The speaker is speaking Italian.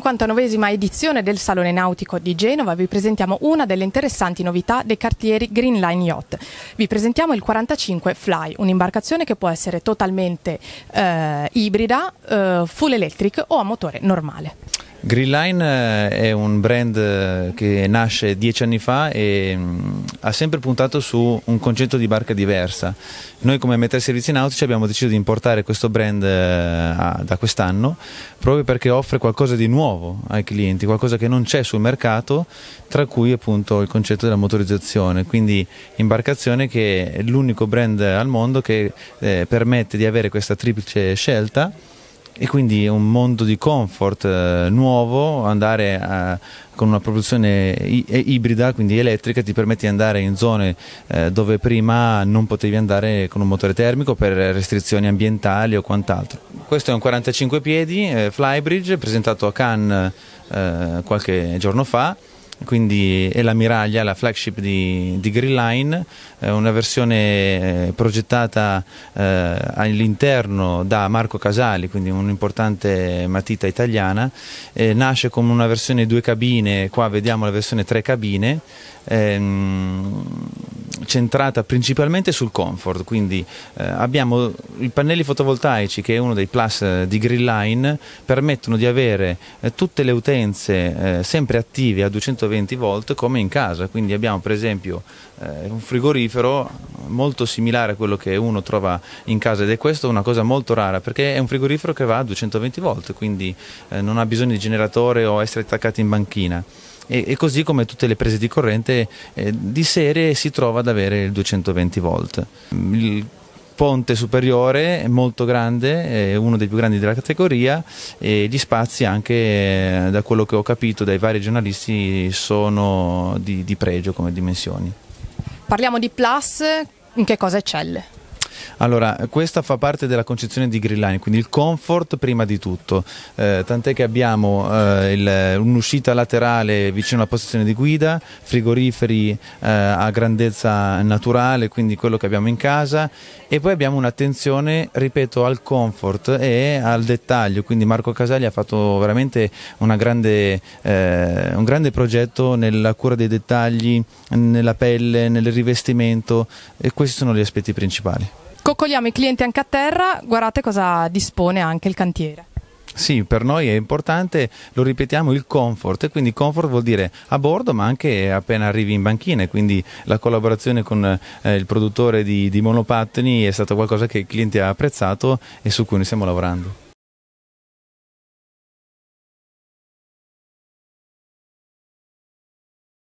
59esima edizione del Salone Nautico di Genova vi presentiamo una delle interessanti novità dei cartieri Green Line Yacht. Vi presentiamo il 45 Fly, un'imbarcazione che può essere totalmente eh, ibrida, eh, full electric o a motore normale. Greenline eh, è un brand eh, che nasce dieci anni fa e mm, ha sempre puntato su un concetto di barca diversa. Noi come Metal Servizi Nautici abbiamo deciso di importare questo brand eh, da quest'anno proprio perché offre qualcosa di nuovo ai clienti, qualcosa che non c'è sul mercato, tra cui appunto il concetto della motorizzazione, quindi imbarcazione che è l'unico brand al mondo che permette di avere questa triplice scelta e quindi è un mondo di comfort eh, nuovo, andare a, con una produzione i- ibrida, quindi elettrica, ti permette di andare in zone eh, dove prima non potevi andare con un motore termico per restrizioni ambientali o quant'altro. Questo è un 45 piedi eh, Flybridge presentato a Cannes eh, qualche giorno fa quindi è la la flagship di, di Green Line, eh, una versione eh, progettata eh, all'interno da Marco Casali, quindi un'importante matita italiana, eh, nasce come una versione due cabine, qua vediamo la versione tre cabine, ehm, centrata principalmente sul comfort, quindi eh, abbiamo i pannelli fotovoltaici che è uno dei plus eh, di Green Line, permettono di avere eh, tutte le utenze eh, sempre attive a 220 volt come in casa, quindi abbiamo per esempio eh, un frigorifero molto simile a quello che uno trova in casa ed è questa una cosa molto rara perché è un frigorifero che va a 220 volt, quindi eh, non ha bisogno di generatore o essere attaccato in banchina e, e, così come tutte le prese di corrente eh, di serie si trova ad avere il 220 volt. Il ponte superiore è molto grande, è uno dei più grandi della categoria e gli spazi anche eh, da quello che ho capito dai vari giornalisti sono di, di pregio come dimensioni. Parliamo di Plus, in che cosa eccelle? Allora, questa fa parte della concezione di Grillani, quindi il comfort prima di tutto, eh, tant'è che abbiamo eh, il, un'uscita laterale vicino alla posizione di guida, frigoriferi eh, a grandezza naturale, quindi quello che abbiamo in casa e poi abbiamo un'attenzione, ripeto, al comfort e al dettaglio, quindi Marco Casali ha fatto veramente grande, eh, un grande progetto nella cura dei dettagli, nella pelle, nel rivestimento e questi sono gli aspetti principali coccoliamo i clienti anche a terra, guardate cosa dispone anche il cantiere. Sì, per noi è importante, lo ripetiamo, il comfort, e quindi comfort vuol dire a bordo ma anche appena arrivi in banchina, quindi la collaborazione con eh, il produttore di, di monopattini è stata qualcosa che il cliente ha apprezzato e su cui noi stiamo lavorando.